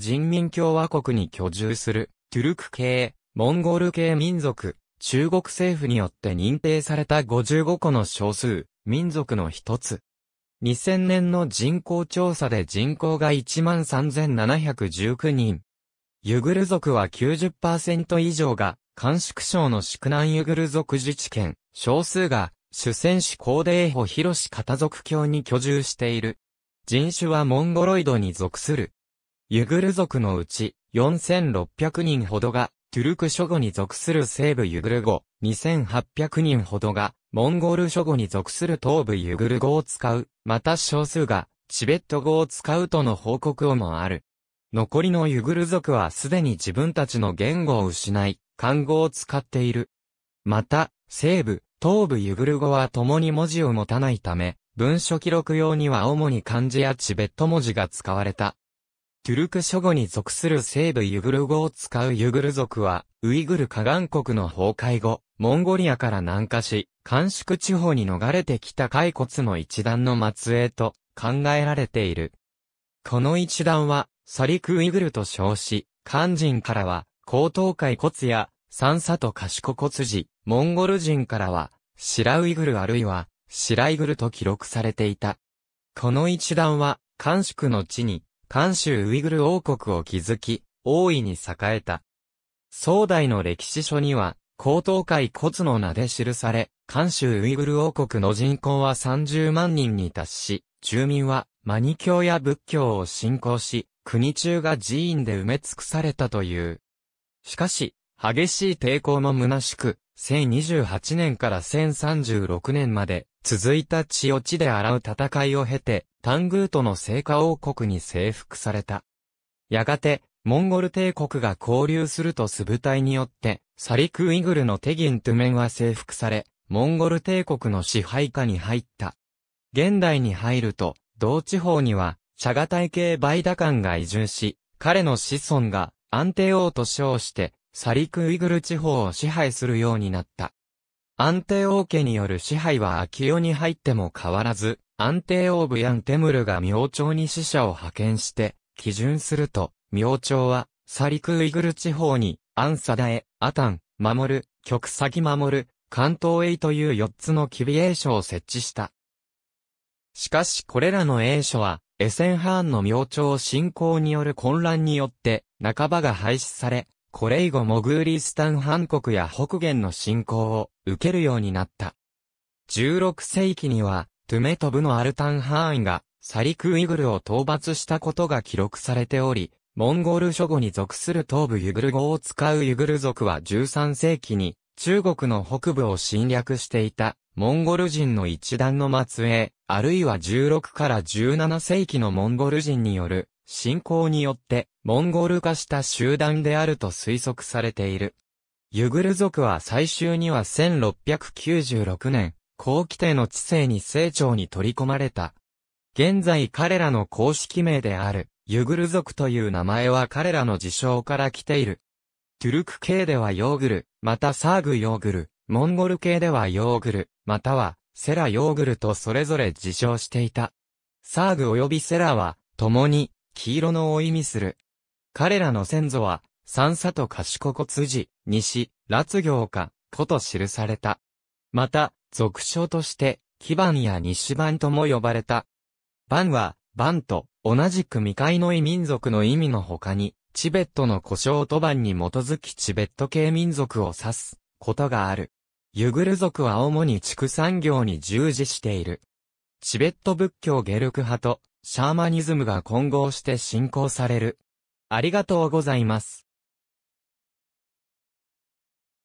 人民共和国に居住する、トゥルク系、モンゴル系民族、中国政府によって認定された55個の少数、民族の一つ。2000年の人口調査で人口が13,719人。ユグル族は90%以上が、甘粛省の宿南ユグル族自治県、少数が、主戦士ホ・ヒロ広カ片族教に居住している。人種はモンゴロイドに属する。ユグル族のうち4600人ほどがトゥルク諸語に属する西部ユグル語、2800人ほどがモンゴル諸語に属する東部ユグル語を使う、また少数がチベット語を使うとの報告をもある。残りのユグル族はすでに自分たちの言語を失い、漢語を使っている。また、西部、東部ユグル語は共に文字を持たないため、文書記録用には主に漢字やチベット文字が使われた。トゥルク諸語に属する西部ユグル語を使うユグル族は、ウイグル河岸国の崩壊後、モンゴリアから南下し、韓粛地方に逃れてきた骸骨の一団の末裔と考えられている。この一団は、サリクウイグルと称し、漢人からは、高等海骨や、三叉と賢骨寺、モンゴル人からは、シラウイグルあるいは、シライグルと記録されていた。この一団は、韓粛の地に、関州ウイグル王国を築き、大いに栄えた。宋代の歴史書には、高等会骨の名で記され、関州ウイグル王国の人口は30万人に達し、住民はマニ教や仏教を信仰し、国中が寺院で埋め尽くされたという。しかし、激しい抵抗も虚しく、1028年から1036年まで続いた血をちで洗う戦いを経て、タングートの成果王国に征服された。やがて、モンゴル帝国が交流すると素部隊によって、サリクウイグルのテギントゥメンは征服され、モンゴル帝国の支配下に入った。現代に入ると、同地方には、シャガタイ系バイダカンが移住し、彼の子孫が安定王と称して、サリクウイグル地方を支配するようになった。安定王家による支配は秋代に入っても変わらず、安定王部ヤンテムルが明朝に使者を派遣して、基準すると、明朝は、サリクウイグル地方に、アンサダエ、アタン、マモル、極先マモル、関東へという四つのキビエショを設置した。しかしこれらの栄書は、エセンハーンの明朝侵攻による混乱によって、半ばが廃止され、これ以後モグーリスタン半国や北元の侵攻を受けるようになった。16世紀には、トゥメトブのアルタンハーンが、サリクウイグルを討伐したことが記録されており、モンゴル諸語に属する東部ユグル語を使うユグル族は13世紀に、中国の北部を侵略していた、モンゴル人の一団の末裔、あるいは16から17世紀のモンゴル人による、侵攻によって、モンゴル化した集団であると推測されている。ユグル族は最終には1696年、後期帝の知性に成長に取り込まれた。現在彼らの公式名である、ユグル族という名前は彼らの自称から来ている。トゥルク系ではヨーグル、またサーグヨーグル、モンゴル系ではヨーグル、またはセラヨーグルとそれぞれ自称していた。サーグ及びセラは、共に、黄色のを意味する。彼らの先祖は、三佐と賢子辻、西、辣行家、こと記された。また、俗称として、基盤や西番とも呼ばれた。番は、番と、同じく未開の異民族の意味の他に、チベットの古称と番に基づきチベット系民族を指すことがある。ユグル族は主に畜産業に従事している。チベット仏教ゲルク派とシャーマニズムが混合して信仰される。ありがとうございます。